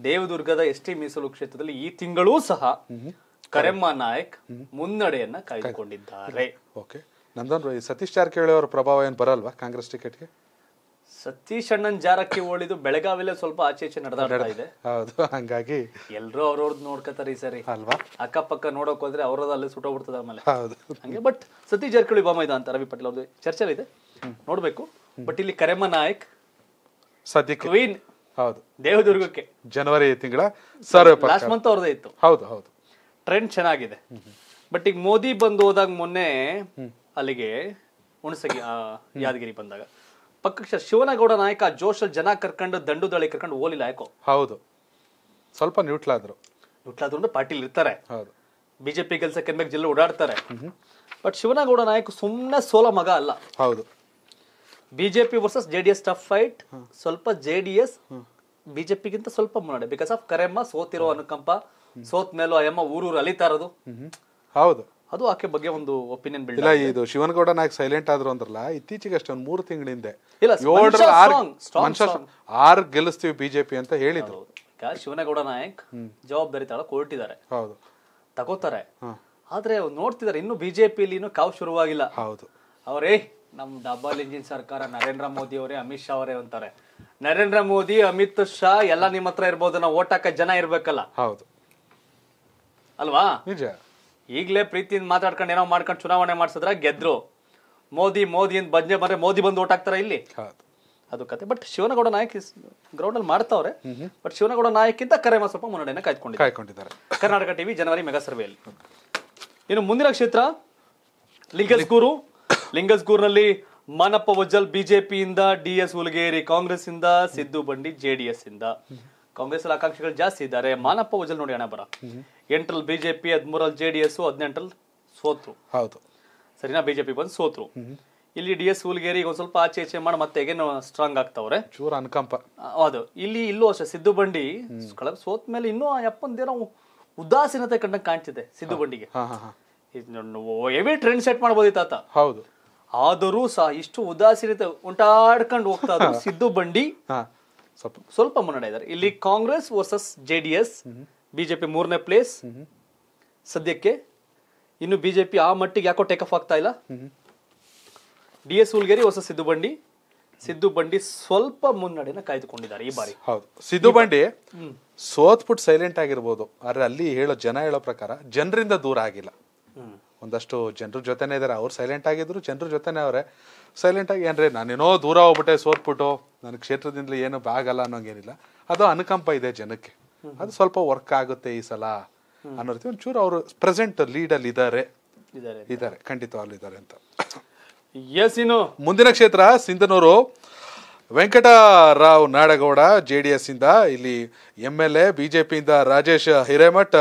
ದೇವದುರ್ಗದ ಎಸ್ ಟಿ ಮೀಸಲು ಕ್ಷೇತ್ರದಲ್ಲಿ ಈ ತಿಂಗಳೂ ಸಹ ಕರೆಮ್ಮ ನಾಯಕ್ ಮುನ್ನಡೆಯನ್ನ ಕಾಯ್ದುಕೊಂಡಿದ್ದಾರೆ ಓಕೆ ನಂದನ್ ಸತೀಶ್ ಜಾರಕಿಹೊಳಿ ಅವರ ಪ್ರಭಾವ ಏನ್ ಬರಲ್ವಾ ಕಾಂಗ್ರೆಸ್ ಟಿಕೆಟ್ಗೆ ಸತೀಶ್ ಅಣ್ಣನ್ ಜಾರಕ್ಕೆ ಓಳಿದು ಬೆಳಗಾವಿಲೇ ಸ್ವಲ್ಪ ಆಚೆ ಈಚೆ ನಡೆದಾಡ್ತಾ ಇದೆ ಹೌದು ಹಂಗಾಗಿ ಎಲ್ರು ಅವ್ರವ್ರದ್ದು ನೋಡ್ಕೋತಾರೆ ಈ ಸರಿ ಅಲ್ವಾ ಅಕ್ಕಪಕ್ಕ ನೋಡೋಕ್ ಹೋದ್ರೆ ಅವ್ರದ್ದು ಅಲ್ಲೇ ಸುಟ್ಟೋಗ್ಬಿಡ್ತದೆ ಆಮೇಲೆ ಹೌದು ಹಂಗೆ ಬಟ್ ಸತೀಶ್ ಜಾರಕಿಹೊಳಿ ಬಾಮ ಇದ ಅಂತ ರವಿ ಪಟೇಲ್ ಅವ್ರದ್ದು ಚರ್ಚೆ ಇದೆ ನೋಡ್ಬೇಕು ಬಟ್ ಇಲ್ಲಿ ಕರೆಮ್ಮ ನಾಯಕ್ ಸದ್ಯ ಕ್ವೀನ್ ಹೌದು ದೇವದುರ್ಗಕ್ಕೆ ಜನವರಿ ತಿಂಗಳ ಸರ್ವೆ ಲಾಸ್ಟ್ ಮಂತ್ ಅವ್ರದೇ ಇತ್ತು ಹೌದು ಹೌದು ಟ್ರೆಂಡ್ ಚೆನ್ನಾಗಿದೆ ಬಟ್ ಈಗ ಮೋದಿ ಬಂದು ಹೋದಾಗ ಮೊನ್ನೆ ಅಲ್ಲಿಗೆ ಹುಣಸಗಿ ಯಾದಗಿರಿ ಬಂದಾಗ ಪಕ್ಕಕ್ಷ ಶಿವನಗೌಡ ನಾಯಕ ಜೋಶಲ್ ಜನ ಕರ್ಕೊಂಡು ದಂಡು ದಳಿ ಕರ್ಕೊಂಡು ಓಲಿಲ್ಲ ಯಾಕೋ ಹೌದು ಸ್ವಲ್ಪ ನ್ಯೂಟ್ಲಾದ್ರು ನ್ಯೂಟ್ಲಾದ್ರು ಅಂದ್ರೆ ಪಾಟೀಲ್ ಇರ್ತಾರೆ ಹೌದು ಬಿಜೆಪಿ ಕೆಲಸಕ್ಕೆ ಅಂದಾಗ ಜಿಲ್ಲೆ ಓಡಾಡ್ತಾರೆ ಬಟ್ ಶಿವನಗೌಡ ನಾಯಕ ಸುಮ್ಮನೆ ಸೋಲ ಮಗ ಅಲ್ಲ ಹೌದು BJP versus J D S tough fight ಸ್ವಲ್ಪ ಜೆ ಡಿ ಎಸ್ ಬಿಜೆಪಿಗಿಂತ ಸ್ವಲ್ಪ ಮುನ್ನಡೆ ಬಿಕಾಸ್ ಆಫ್ ಕರೆಮ್ಮ ಸೋತಿರೋ ಅನುಕಂಪ ಸೋತ್ ಮೇಲೂ ಅಯ್ಯಮ್ಮ ಊರೂರು ಅಲಿತಾ ಇರೋದು ಹೌದು ಅದು ಆಕೆ ಬಗ್ಗೆ ಒಂದು ಒಪಿನಿಯನ್ ಬಿಲ್ಡ್ ಇಲ್ಲ ಇದು ಶಿವನಗೌಡ ನಾಯಕ್ ಸೈಲೆಂಟ್ ಆದ್ರು ಅಂದ್ರಲ್ಲ ಇತ್ತೀಚೆಗೆ ಅಷ್ಟೇ ಒಂದು ಮೂರು ತಿಂಗಳ ಹಿಂದೆ ಆರ್ ಗೆಲ್ಲಿಸ್ತೀವಿ ಬಿಜೆಪಿ ಅಂತ ಹೇಳಿದ್ರು ಶಿವನಗೌಡ ನಾಯಕ್ ಜವಾಬ್ದಾರಿ ತಳ ಇದಾರೆ ಹೌದು ತಗೋತಾರೆ ಆದ್ರೆ ನೋಡ್ತಿದಾರೆ ಇನ್ನು ಬಿಜೆಪಿಲಿ ಇನ್ನೂ ಕಾವು ಶುರುವಾಗಿಲ್ಲ ಹೌದು ಅವರೇ ನಮ್ ಡಬಲ್ ಇಂಜಿನ್ ಸರ್ಕಾರ ನರೇಂದ್ರ ಮೋದಿ ಅವರೇ ಅಮಿತ್ ಶಾ ಅವರೇ ಅಂತಾರೆ ನರೇಂದ್ರ ಮೋದಿ ಅಮಿತ್ ಶಾ ಎಲ್ಲ ನಿಮ್ಮ ಹತ್ರ ಇರ್ಬೋದು ನಾವು ಓಟ್ ಹಾಕ ಜನ ಇರ್ಬೇಕಲ್ಲ ಹೌದು ಅಲ್ವಾ ನಿಜ ಈಗಲೇ ಪ್ರೀತಿಯಿಂದ ಮಾತಾಡ್ಕೊಂಡು ಏನೋ ಮಾಡ್ಕೊಂಡು ಚುನಾವಣೆ ಮಾಡಿಸಿದ್ರೆ ಗೆದ್ರು ಮೋದಿ ಮೋದಿ ಅಂತ ಬಂದ್ರೆ ಮೋದಿ ಬಂದು ಓಟ್ ಆಗ್ತಾರ ಇಲ್ಲಿ ಅದು ಕತೆ ಬಟ್ ಶಿವನಗೌಡ ನಾಯಕ್ ಗ್ರೌಂಡ್ ಅಲ್ಲಿ ಮಾಡ್ತಾವ್ರೆ ಬಟ್ ಶಿವನಗೌಡ ನಾಯಕಿಂತ ಕರೆಮ ಸ್ವಲ್ಪ ಮುನ್ನಡೆಯನ್ನು ಕಾಯ್ಕೊಂಡಿದ್ದಾರೆ ಕರ್ನಾಟಕ ಟಿವಿ ಜನವರಿ ಮೆಗಾ ಸರ್ವೆಯಲ್ಲಿ ಇನ್ನು ಮುಂದಿನ ಕ್ಷೇತ್ರ ಲಿಂಗಸ್ಗೂರು ಲಿಂಗಸ್ಗೂರ್ನಲ್ಲಿ ಮಾನಪ್ಪ ವಜ್ಜಲ್ ಬಿಜೆಪಿಯಿಂದ ಡಿ ಎಸ್ ಉಲ್ಗೇರಿ ಕಾಂಗ್ರೆಸ್ ಇಂದ ಸಿದ್ದು ಬಂಡಿ ಜೆಡಿಎಸ್ ಇಂದ ಕಾಂಗ್ರೆಸ್ ಆಕಾಂಕ್ಷಿಗಳು ಜಾಸ್ತಿ ಇದ್ದಾರೆ ಮಾನಪ್ಪ ಉಜಲ್ ನೋಡಿ ಹಣ ಬರ ಎಂಟರಲ್ಲಿ ಬಿಜೆಪಿ ಹದಿಮೂರಲ್ಲಿ ಜೆ ಡಿ ಎಸ್ ಹದಿನೆಂಟರಲ್ಲಿ ಸೋತ್ರು ಹೌದು ಸರಿನಾ ಬಿಜೆಪಿ ಬಂದು ಸೋತ್ರು ಇಲ್ಲಿ ಡಿ ಎಸ್ ಹುಲ್ಗೇರಿ ಒಂದು ಸ್ವಲ್ಪ ಆಚೆ ಈಚೆ ಮಾಡಿ ಮತ್ತೆ ಹೇಗೆ ಸ್ಟ್ರಾಂಗ್ ಆಗ್ತಾವ್ರೆ ಚೂರ ಅನುಕಂಪ ಹೌದು ಇಲ್ಲಿ ಇಲ್ಲೂ ಅಷ್ಟೇ ಸಿದ್ದು ಬಂಡಿ ಕಳಪ್ ಸೋತ್ ಮೇಲೆ ಇನ್ನೂ ಅಪ್ಪಂದೇನೋ ಉದಾಸೀನತೆ ಕಂಡಂಗೆ ಕಾಣ್ತಿದೆ ಸಿದ್ದು ಬಂಡಿಗೆ ಹೆವಿ ಟ್ರೆಂಡ್ ಸೆಟ್ ಮಾಡ್ಬೋದಿತ್ತು ತಾತ ಹೌದು ಆದರೂ ಸಹ ಇಷ್ಟು ಉದಾಸೀನತೆ ಉಂಟಾಡ್ಕೊಂಡು ಹೋಗ್ತಾ ಸಿದ್ದು ಬಂಡಿ ಸ್ವಲ್ಪ ಸ್ವಲ್ಪ ಮುನ್ನಡೆ ಇದ್ದಾರೆ ಇಲ್ಲಿ Congress versus J D S BJP ಮೂರನೇ ಪ್ಲೇಸ್ ಸದ್ಯಕ್ಕೆ ಇನ್ನು ಬಿಜೆಪಿ ಆ ಮಟ್ಟಿಗೆ ಯಾಕೋ ಆಫ್ ಆಗ್ತಾ ಇಲ್ಲ D S Hulgeri versus Siddu Bandi Siddu ಬಂಡಿ ಸ್ವಲ್ಪ ಮುನ್ನಡೆನ ಕಾಯ್ದುಕೊಂಡಿದ್ದಾರೆ ಈ ಬಾರಿ ಹೌದು ಸಿದ್ದು ಬಂಡಿ ಸೋತ್ಬಿಟ್ಟು ಸೈಲೆಂಟ್ ಆಗಿರ್ಬೋದು ಆದ್ರೆ ಅಲ್ಲಿ ಹೇಳೋ ಜನ ಹೇಳೋ ಪ್ರಕಾರ ಜನರಿಂದ ದೂರ ಆಗಿಲ್ಲ ಒಂದಷ್ಟು ಜನರ ಜೊತೆನೇ ಇದ್ದಾರೆ ಅವ್ರು ಸೈಲೆಂಟ್ ಆಗಿದ್ರು ಜನರ ಜೊತೆನೆ ಅವರೇ ಸೈಲೆಂಟ್ ಆಗಿ ಏನ್ರಿ ನಾನೇನೋ ದೂರ ಹೋಗ್ಬಿಟ್ಟೆ ಸೋತ್ಬಿಟ್ಟು ನನ್ನ ಕ್ಷೇತ್ರದಿಂದ ಏನೋ ಆಗಲ್ಲ ಅನ್ನೋಂಗೇನಿಲ್ಲ ಅದು ಅನುಕಂಪ ಇದೆ ಜನಕ್ಕೆ ಅದು ಸ್ವಲ್ಪ ವರ್ಕ್ ಆಗುತ್ತೆ ಈ ಸಲ ಅನ್ನೋ ರೀತಿ ಒಂಚೂರು ಅವರು ಪ್ರೆಸೆಂಟ್ ಲೀಡಲ್ಲಿ ಇದ್ದಾರೆ ಇದ್ದಾರೆ ಖಂಡಿತವಾಗ್ಲೂ ಇದ್ದಾರೆ ಅಂತ ಮುಂದಿನ ಕ್ಷೇತ್ರ ಸಿಂಧನೂರು ವೆಂಕಟರಾವ್ ನಾಡಗೌಡ ಜೆ ಡಿ ಇಲ್ಲಿ ಎಮ್ ಎಲ್ ಎ ಬಿಜೆಪಿಯಿಂದ ರಾಜೇಶ್ ಹಿರೇಮಠ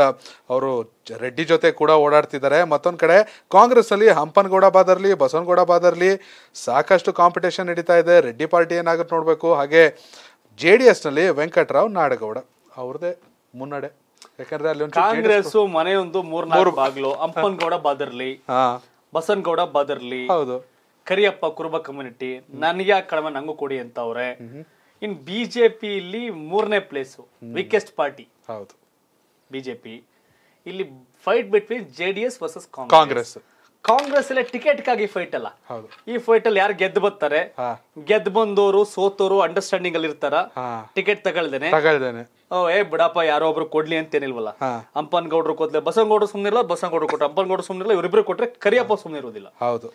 ಅವರು ರೆಡ್ಡಿ ಜೊತೆ ಕೂಡ ಓಡಾಡ್ತಿದ್ದಾರೆ ಮತ್ತೊಂದು ಕಡೆ ನಲ್ಲಿ ಹಂಪನಗೌಡ ಬಾದರ್ಲಿ ಬಸವನಗೌಡ ಬಾದರ್ಲಿ ಸಾಕಷ್ಟು ಕಾಂಪಿಟೇಷನ್ ನಡೀತಾ ಇದೆ ರೆಡ್ಡಿ ಪಾರ್ಟಿ ಏನಾಗುತ್ತೆ ನೋಡಬೇಕು ಹಾಗೆ ಜೆ ಡಿ ವೆಂಕಟರಾವ್ ನಾಡಗೌಡ ಅವ್ರದೇ ಮುನ್ನಡೆ ಯಾಕಂದ್ರೆ ಅಲ್ಲಿ ಕಾಂಗ್ರೆಸ್ ಮನೆಯೊಂದು ಮೂರ್ನಾಲ್ಕು ಬಾಗಿಲು ಹಂಪನಗೌಡ ಬಾದರ್ಲಿ ಬಸನಗೌಡ ಬಾದರ್ಲಿ ಹೌದು ಕರಿಯಪ್ಪ ಕುರುಬ ಕಮ್ಯುನಿಟಿ ನನಗೆ ಆ ಕಡಿಮೆ ನಂಗೂ ಕೊಡಿ ಅಂತ ಅವ್ರೆ ಇನ್ ಬಿಜೆಪಿ ಇಲ್ಲಿ ಮೂರನೇ ಪ್ಲೇಸ್ ವೀಕೆಸ್ಟ್ ಪಾರ್ಟಿ ಹೌದು ಬಿಜೆಪಿ ಇಲ್ಲಿ fight between J D S versus Congress Congress ಎಲ್ಲ ಟಿಕೆಟ್ ಗಾಗಿ ಫೈಟ್ ಅಲ್ಲ ಈ ಫೈಟ್ ಅಲ್ಲಿ ಯಾರು ಗೆದ್ದು ಬರ್ತಾರೆ ಗೆದ್ದ್ ಬಂದವರು ಸೋತೋರು ಅಂಡರ್ಸ್ಟ್ಯಾಂಡಿಂಗ್ ಅಲ್ಲಿ ಇರ್ತಾರ ಟಿಕೆಟ್ ತಗೊಳ್ದೇನೆ ಓ ಏ ಬಿಡಪ್ಪ ಯಾರೋ ಒಬ್ರು ಕೊಡ್ಲಿ ಅಂತೇನಿಲ್ವಲ್ಲ ಅಂಪನ್ ಗೌಡ್ರು ಬಸವನ್ ಬಸವನಗೌಡರು ಸುಮ್ನಿರಲ್ಲ ಗೌಡ್ರು ಕೊಟ್ಟರೆ ಅಂಪನ್ ಗೌಡರು ಸುಮ್ನಿರಲ್ಲ ಇವರಿಬ್ರು ಕೊಟ್ರೆ ಕರಿಯಪ್ಪ ಸುಮ್ನಿರೋದಿಲ್ಲ ಹೌದು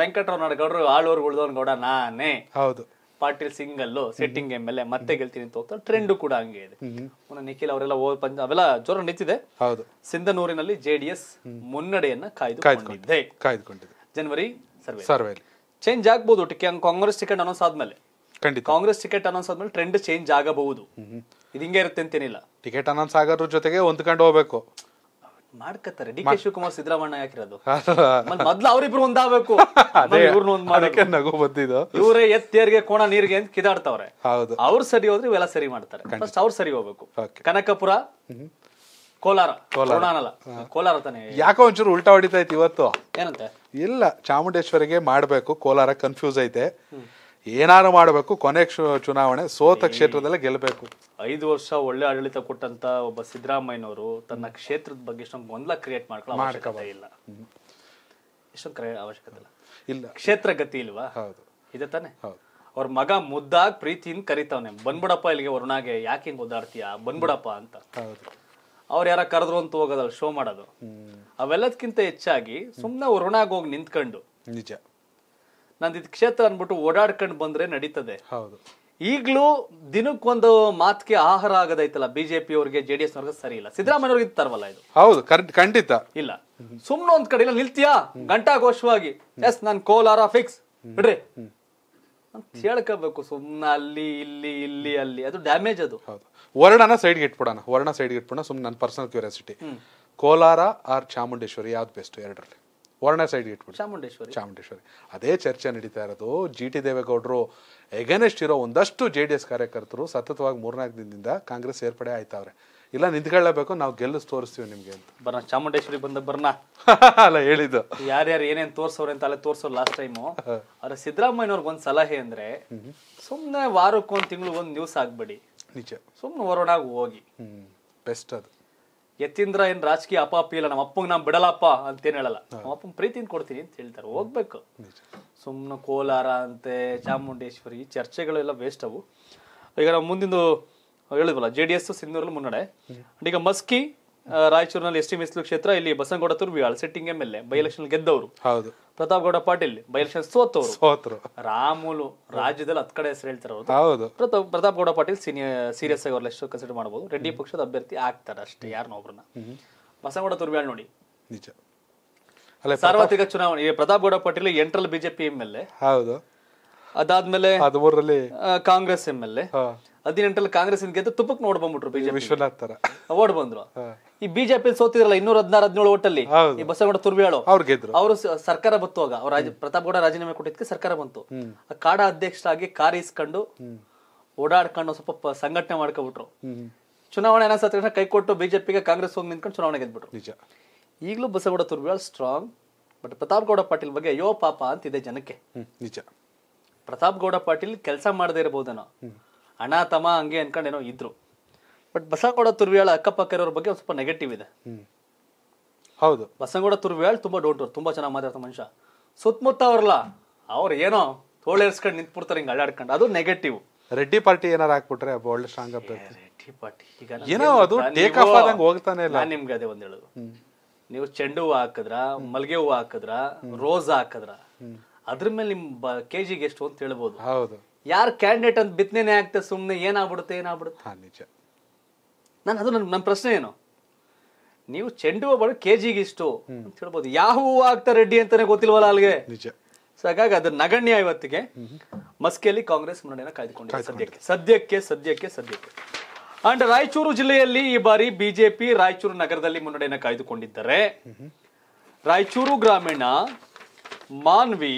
ವೆಂಕಟರಾವ್ ಗೌಡರು ಆಳೂರು ಉಳ್ದವನ್ ಗೌಡ ನಾನೇ ಹೌದು Patil single sitting M L A ಮತ್ತೆ ಗೆಲ್ತೀನಿ ಅಂತ ಟ್ರೆಂಡ್ ಕೂಡ ಹಂಗೆ ಇದೆ ನಿಖಿಲ್ ಅವರೆಲ್ಲ ಪಂಜ ಅವೆಲ್ಲ ಜೋರ ನಿಂತಿದೆ ಹೌದು ಸಿಂಧನೂರಿನಲ್ಲಿ ಜೆಡಿಎಸ್ ಮುನ್ನಡೆಯನ್ನ ಕಾಯ್ದುಕೊಂಡಿದೆ ಕಾಯ್ದುಕೊಂಡಿದೆ ಜನವರಿ ಸರ್ವೆ ಚೇಂಜ್ ಆಗ್ಬಹುದು ಕಾಂಗ್ರೆಸ್ ಟಿಕೆಟ್ ಅನೌನ್ಸ್ ಆದ್ಮೇಲೆ ಖಂಡಿತ ಕಾಂಗ್ರೆಸ್ ಟಿಕೆಟ್ ಅನೌನ್ಸ್ ಆದ್ಮೇಲೆ ಟ್ರೆಂಡ್ ಚೇಂಜ್ ಆಗಬಹುದು ಇದು ಹಿಂಗೆ ಇರುತ್ತೆ ಅಂತೇನಿಲ್ಲ ಟಿಕೆಟ್ ಅನೌನ್ಸ್ ಆಗೋದ್ರ ಜೊತೆಗೆ ಹೊಂದ್ಕೊಂಡು ಹೋಗ್ಬೇಕು ಮಾಡ್ಕತ್ತಾರೆ ಡಿ ಕೆ ಶಿವಕುಮಾರ್ ಸಿದ್ದರಾಮಣ್ಣ ಯಾಕಿರೋದು ಮೊದ್ಲು ಅವ್ರಿಬ್ರು ಒಂದಾಗಬೇಕು ಇವ್ರನ್ನ ಒಂದ್ ಮಾಡಕ್ಕೆ ನಗು ಬಂದಿದ್ದು ಇವರೇ ಎತ್ತೇರಿಗೆ ಕೋಣ ನೀರಿಗೆ ಅಂತ ಕಿದಾಡ್ತಾವ್ರೆ ಹೌದು ಅವ್ರ ಸರಿ ಹೋದ್ರೆ ಇವೆಲ್ಲ ಸರಿ ಮಾಡ್ತಾರೆ ಫಸ್ಟ್ ಅವ್ರು ಸರಿ ಹೋಗ್ಬೇಕು ಕನಕಪುರ ಕೋಲಾರ ಕೋಲಾರ ಕೋಲಾರ ತಾನೆ ಯಾಕೋ ಒಂಚೂರು ಉಲ್ಟಾ ಹೊಡಿತೈತಿ ಇವತ್ತು ಏನಂತೆ ಇಲ್ಲ ಚಾಮುಂಡೇಶ್ವರಿಗೆ ಮಾಡ್ಬೇಕು ಕೋಲಾರ ಕನ್ಫ್ಯೂಸ್ ಐತೆ ಏನಾರು ಮಾಡಬೇಕು ಕೊನೆ ಚುನಾವಣೆ ಸೋತ ಕ್ಷೇತ್ರದಲ್ಲೇ ಗೆಲ್ಲಬೇಕು ಐದು ವರ್ಷ ಒಳ್ಳೆ ಆಡಳಿತ ಕೊಟ್ಟಂತ ಒಬ್ಬ ಸಿದ್ದರಾಮಯ್ಯನವರು ತನ್ನ ಕ್ಷೇತ್ರದ ಬಗ್ಗೆ ಇಷ್ಟೊಂದು ಗೊಂದಲ ಕ್ರಿಯೇಟ್ ಮಾಡ್ಕೊಳ್ಳೋ ಇಲ್ಲ ಇಷ್ಟೊಂದು ಕ್ರಿಯೇಟ್ ಅವಶ್ಯಕತೆ ಇಲ್ಲ ಇಲ್ಲ ಕ್ಷೇತ್ರ ಗತಿ ಇಲ್ವಾ ಹೌದು ಇದೆ ತಾನೆ ಅವ್ರ ಮಗ ಮುದ್ದಾಗ್ ಪ್ರೀತಿಯಿಂದ ಕರಿತಾವನೆ ಬಂದ್ಬಿಡಪ್ಪ ಇಲ್ಲಿಗೆ ವರುಣಾಗೆ ಯಾಕೆ ಹಿಂಗ್ ಓದಾಡ್ತೀಯ ಬಂದ್ಬಿಡಪ್ಪ ಅಂತ ಅವ್ರು ಯಾರ ಕರೆದ್ರು ಅಂತ ಹೋಗೋದಲ್ಲ ಶೋ ಮಾಡೋದು ಅವೆಲ್ಲದಕ್ಕಿಂತ ಹೆಚ್ಚಾಗಿ ಸುಮ್ಮನೆ ವರುಣಾಗ ಹೋಗಿ ನಿಂತ್ಕೊಂಡು ನಿಜ ನಂದು ಇದು ಕ್ಷೇತ್ರ ಅಂದ್ಬಿಟ್ಟು ಓಡಾಡ್ಕೊಂಡು ಬಂದ್ರೆ ನಡೀತದೆ ಹೌದು ಈಗಲೂ ದಿನಕ್ಕೊಂದು ಮಾತಿಗೆ ಆಹಾರ ಆಗದೈತಲ್ಲ ಬಿಜೆಪಿ ಅವ್ರಿಗೆ ಜೆಡಿಎಸ್ ಅವ್ರಿಗೆ ಸರಿ ಇಲ್ಲ ಸಿದ್ದರಾಮಯ್ಯ ಅವ್ರಿಗೆ ತರವಲ್ಲ ಇದು ಹೌದು ಖಂಡಿತ ಇಲ್ಲ ಸುಮ್ನೆ ಒಂದ್ ಕಡೆ ಇಲ್ಲ ನಿಲ್ತೀಯಾ ಘೋಷವಾಗಿ ಎಸ್ ನಾನು ಕೋಲಾರ ಫಿಕ್ಸ್ ಬಿಡ್ರಿ ಅಂತ ಹೇಳ್ಕೋಬೇಕು ಸುಮ್ನೆ ಅಲ್ಲಿ ಇಲ್ಲಿ ಇಲ್ಲಿ ಅಲ್ಲಿ ಅದು ಡ್ಯಾಮೇಜ್ ಅದು ಹೌದು ವರ್ಣನ ಸೈಡ್ಗೆ ಇಟ್ಬಿಡೋಣ ವರ್ಣ ಸೈಡ್ಗೆ ಇಟ್ಬಿಡೋಣ ಸುಮ್ಮನೆ ನನ್ನ personal curiosity Kolar or Chamundeshwari ಯಾವ್ದು ಬೆಸ್ಟ್ ಎರಡರಲ್ಲಿ ವರ್ಣ ಸೈಡ್ ಇಟ್ಬಿಡಿ ಚಾಮುಂಡೇಶ್ವರಿ ಚಾಮುಂಡೇಶ್ವರಿ ಅದೇ ಚರ್ಚೆ ನಡೀತಾ ಇರೋದು ಜಿ ಟಿ ದೇವೇಗೌಡರು ಎಗನೆಸ್ಟ್ ಇರೋ ಒಂದಷ್ಟು ಜೆ ಡಿ ಎಸ್ ಕಾರ್ಯಕರ್ತರು ಸತತವಾಗಿ ಮೂರ್ನಾಲ್ಕು ದಿನದಿಂದ ಕಾಂಗ್ರೆಸ್ ಸೇರ್ಪಡೆ ಆಯ್ತಾವ್ರೆ ಇಲ್ಲ ನಿಂತ್ಕೊಳ್ಳಬೇಕು ನಾವು ಗೆಲ್ಲಿಸ್ ತೋರಿಸ್ತೀವಿ ನಿಮಗೆ ಅಂತ ಬರ್ನ ಚಾಮುಂಡೇಶ್ವರಿ ಬಂದ ಬರ್ನ ಅಲ್ಲ ಹೇಳಿದ್ದು ಯಾರ್ಯಾರು ಏನೇನು ತೋರಿಸೋರು ಅಂತ ಅಲ್ಲೇ ತೋರ್ಸೋ ಲಾಸ್ಟ್ ಟೈಮು ಆದ್ರೆ ಸಿದ್ದರಾಮಯ್ಯನವ್ರಿಗೆ ಒಂದು ಸಲಹೆ ಅಂದ್ರೆ ಸುಮ್ಮನೆ ವಾರಕ್ಕೊಂದು ಒಂದು ನ್ಯೂಸ್ ಆಗ್ಬೇಡಿ ನಿಜ ಸುಮ್ಮನೆ ಹೊರಡಾಗಿ ಹೋಗಿ ಬೆಸ್ಟ್ ಅದು ಎತ್ತಿಂದ್ರ ಏನ್ ರಾಜಕೀಯ ಅಪಾಪಿ ಇಲ್ಲ ನಮ್ಮ ಅಪ್ಪಂಗ್ ನಾನ್ ಬಿಡಲಪ್ಪ ಏನ್ ಹೇಳಲ್ಲ ನಮ್ಮ ಅಪ್ಪ ಪ್ರೀತಿಯಿಂದ ಕೊಡ್ತೀನಿ ಅಂತ ಹೇಳ್ತಾರೆ ಹೋಗ್ಬೇಕು ಸುಮ್ಮನೆ ಕೋಲಾರ ಅಂತೆ ಚಾಮುಂಡೇಶ್ವರಿ ಚರ್ಚೆಗಳೆಲ್ಲ ವೇಸ್ಟ್ ಅವು ಈಗ ನಾವು ಮುಂದಿಂದು ಹೇಳಿದ್ವಲ್ಲ ಜೆ ಡಿ ಎಸ್ ಸಿಂಧೂರಲ್ಲಿ ಮುನ್ನಡೆ ಈಗ ಮಸ್ಕಿ ರಾಯಚೂರಿನಲ್ಲಿ ಎಸ್ ಟಿ ಮೀಸಲು ಕ್ಷೇತ್ರ ಇಲ್ಲಿ Basanagouda Turbi sitting M L A by election ಗೆದ್ದವರು ಹೌದು ಪ್ರತಾಪ್ ಗೌಡ ಪಾಟೀಲ್ ಬೈ ಎಲೆಕ್ಷನ್ ಸೋತರು ರಾಮುಲು ರಾಜ್ಯದಲ್ಲಿ ಹತ್ತು ಕಡೆ ಹೆಸರು ಹೇಳ್ತಾರೆ ಹೌದು ಪ್ರತಾಪ್ ಪ್ರತಾಪ್ ಗೌಡ ಪಾಟೀಲ್ ಸೀನಿಯರ್ ಸೀರಿಯಸ್ ಆಗಿ ಅವ್ರಲ್ಲಿ ಎಷ್ಟು ಕನ್ಸಿಡರ್ ಮಾಡಬಹುದು ರೆಡ್ಡಿ ಪಕ್ಷದ ಅಭ್ಯರ್ಥಿ ಆಗ್ತಾರೆ ಅಷ್ಟೇ ಯಾರನ್ನ ಒಬ್ಬರನ್ನ ಬಸವಗೌಡ ತುರ್ಬ್ಯಾಳ್ ನೋಡಿ ನಿಜ ಅಲ್ಲ ಸಾರ್ವತ್ರಿಕ ಚುನಾವಣೆ ಪ್ರತಾಪ್ ಗೌಡ ಪಾಟೀಲ್ ಎಂಟ್ರಲ್ ಬಿಜೆಪಿ ಎಂ ಎಲ್ ಎ ಹೌದು ಅದಾದ್ಮೇಲೆ ಕಾಂಗ್ರೆಸ್ ಎಂ ಎಲ್ ಎ ಹದಿನೆಂಟಲ್ಲಿ ಕಾಂಗ್ರೆಸ್ ಗೆದ್ದು ತುಪ್ಪಕ್ಕೆ ನೋಡ್ ಬಂದ್ಬಿಟ್ರು ಬಿಜೆಪಿ ಓಡ್ ಬಂದ್ರು ಈ ಬಿಜೆಪಿ ಸೋತಿದ್ರಲ್ಲ ಇನ್ನೂರ ಹದಿನಾರ ಹದಿನೇಳು ಓಟಲ್ಲಿ ಈ ಬಸವಗೌಡ ತುರ್ಬಿಯಾಳು ಅವ್ರು ಗೆದ್ರು ಅವರು ಸರ್ಕಾರ ಬಂತು ಆಗ ಅವ್ರ ಪ್ರತಾಪ್ ಗೌಡ ರಾಜೀನಾಮೆ ಕೊಟ್ಟಿದ್ದಕ್ಕೆ ಸರ್ಕಾರ ಬಂತು ಆ ಕಾಡ ಅಧ್ಯಕ್ಷರಾಗಿ ಕಾರ್ ಇಸ್ಕೊಂಡು ಓಡಾಡ್ಕೊಂಡು ಸ್ವಲ್ಪ ಸಂಘಟನೆ ಮಾಡ್ಕೊಬಿಟ್ರು ಚುನಾವಣೆ ಏನ ತಕ್ಷಣ ಕೈ ಕೊಟ್ಟು ಬಿಜೆಪಿಗೆ ಕಾಂಗ್ರೆಸ್ ಹೋಗಿ ನಿಂತ್ಕೊಂಡು ಚುನಾವಣೆ ಗೆದ್ಬಿಟ್ರು ನಿಜ ಈಗಲೂ ಬಸವಗೌಡ ತುರ್ಬಿಯಾಳು ಸ್ಟ್ರಾಂಗ್ ಬಟ್ ಪ್ರತಾಪ್ ಗೌಡ ಪಾಟೀಲ್ ಬಗ್ಗೆ ಯೋ ಪಾಪ ಅಂತಿದೆ ಜನಕ್ಕೆ ನಿಜ ಪ್ರತಾಪ್ ಗೌಡ ಪಾಟೀಲ್ ಕೆಲಸ ಮಾಡದೇ ಇರಬಹುದೇನೋ ಅಣ್ಣ ತಮ್ಮ ಹಂಗೆ ಅನ್ಕೊಂಡೇನೋ ಇದ್ರು ಬಟ್ ಬಸನಗೌಡ ತುರ್ವಿಯಾಳ ಅಕ್ಕಪಕ್ಕ ಇರೋರ ಬಗ್ಗೆ ಸ್ವಲ್ಪ ನೆಗೆಟಿವ್ ಇದೆ ಹೌದು ಬಸನಗೌಡ ತುರ್ವಿಯಾಳ್ ತುಂಬಾ ಅವ್ರು ತುಂಬಾ ಚೆನ್ನಾಗಿ ಮಾತಾಡ್ತಾರೆ ಮನುಷ್ಯ ಸುತ್ತಮುತ್ತ ಅವ್ರಲ್ಲ ಅವ್ರು ಏನೋ ತೋಳೇರ್ಸ್ಕೊಂಡು ಬಿಡ್ತಾರೆ ಹಿಂಗೆ ಅಳ್ಳಾಡ್ಕೊಂಡು ಅದು ನೆಗೆಟಿವ್ ರೆಡ್ಡಿ ಪಾರ್ಟಿ ಏನಾರು ಹಾಕ್ಬಿಟ್ರೆ ಒಳ್ಳೆ ಸ್ಟ್ರಾಂಗ್ ರೆಡ್ಡಿ ಪಾರ್ಟಿ ಈಗ ಏನೋ ಅದು ಟೇಕ್ ಆಫ್ ಆದಂಗೆ ಹೋಗ್ತಾನೆ ಇಲ್ಲ ನಾನು ನಿಮ್ಗೆ ಅದೇ ಒಂದು ಹೇಳೋದು ನೀವು ಚೆಂಡು ಹೂವು ಹಾಕಿದ್ರ ಮಲ್ಗೆ ಹೂವು ಹಾಕಿದ್ರ ರೋಸ್ ಹಾಕಿದ್ರ ಅದ್ರ ಮೇಲೆ ನಿಮ್ಮ ಕೆ ಜಿಗೆ ಎಷ್ಟು ಅಂತ ಹೇಳ್ಬೋದು ಹೌದು ಯಾರು ಕ್ಯಾಂಡಿಡೇಟ್ ಅಂತ ಬಿತ್ತನೆ ಆಗ್ತದೆ ಸುಮ್ಮನೆ ಏನಾಗ್ಬಿಡುತ್ತೆ ಏನಾಗ್ಬಿಡುತ್ತೆ ನಿಜ ನಾನು ಅದು ನನ್ನ ಪ್ರಶ್ನೆ ಏನು ನೀವು ಚೆಂಡು ಹೂವು ಕೆ ಕೆಜಿಗೆ ಇಷ್ಟು ಅಂತ ಹೇಳ್ಬೋದು ಯಾವ ಹೂವು ಆಗ್ತಾ ರೆಡ್ಡಿ ಅಂತಾನೆ ಗೊತ್ತಿಲ್ವಲ್ಲ ಅಲ್ಲಿಗೆ ನಿಜ ಸೊ ಹಾಗಾಗಿ ಅದು ನಗಣ್ಯ ಇವತ್ತಿಗೆ ಮಸ್ಕೆಯಲ್ಲಿ ಕಾಂಗ್ರೆಸ್ ಮುನ್ನಡೆಯನ್ನು ಕಾಯ್ದುಕೊಂಡಿದೆ ಸದ್ಯಕ್ಕೆ ಸದ್ಯಕ್ಕೆ ಸದ್ಯಕ್ಕೆ ಸದ್ಯಕ್ಕೆ ಅಂಡ್ ರಾಯಚೂರು ಜಿಲ್ಲೆಯಲ್ಲಿ ಈ ಬಾರಿ ಬಿಜೆಪಿ ರಾಯಚೂರು ನಗರದಲ್ಲಿ ಮುನ್ನಡೆಯನ್ನು ಕಾಯ್ದುಕೊಂಡಿದ್ದಾರೆ ರಾಯಚೂರು ಗ್ರಾಮೀಣ ಮಾನ್ವಿ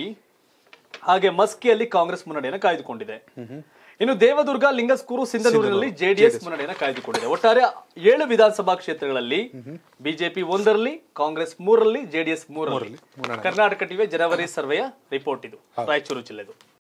ಹಾಗೆ ಮಸ್ಕಿಯಲ್ಲಿ ಕಾಂಗ್ರೆಸ್ ಮುನ್ನಡೆಯನ್ನು ಕಾಯ್ದುಕೊಂಡಿದೆ ಇನ್ನು ದೇವದುರ್ಗ ಲಿಂಗಸ್ಕೂರು ಸಿಂಧನೂರಿನಲ್ಲಿ ಜೆಡಿಎಸ್ ಮುನ್ನಡೆಯನ್ನು ಕಾಯ್ದುಕೊಂಡಿದೆ ಒಟ್ಟಾರೆ ಏಳು ವಿಧಾನಸಭಾ ಕ್ಷೇತ್ರಗಳಲ್ಲಿ ಬಿಜೆಪಿ ಒಂದರಲ್ಲಿ ಕಾಂಗ್ರೆಸ್ ಮೂರರಲ್ಲಿ ಜೆಡಿಎಸ್ ಮೂರರಲ್ಲಿ ಕರ್ನಾಟಕ ಟಿವಿ ಜನವರಿ ಸರ್ವೆಯ ರಿಪೋರ್ಟ್ ಇದು ರಾಯಚೂರು ಜಿಲ್ಲೆದು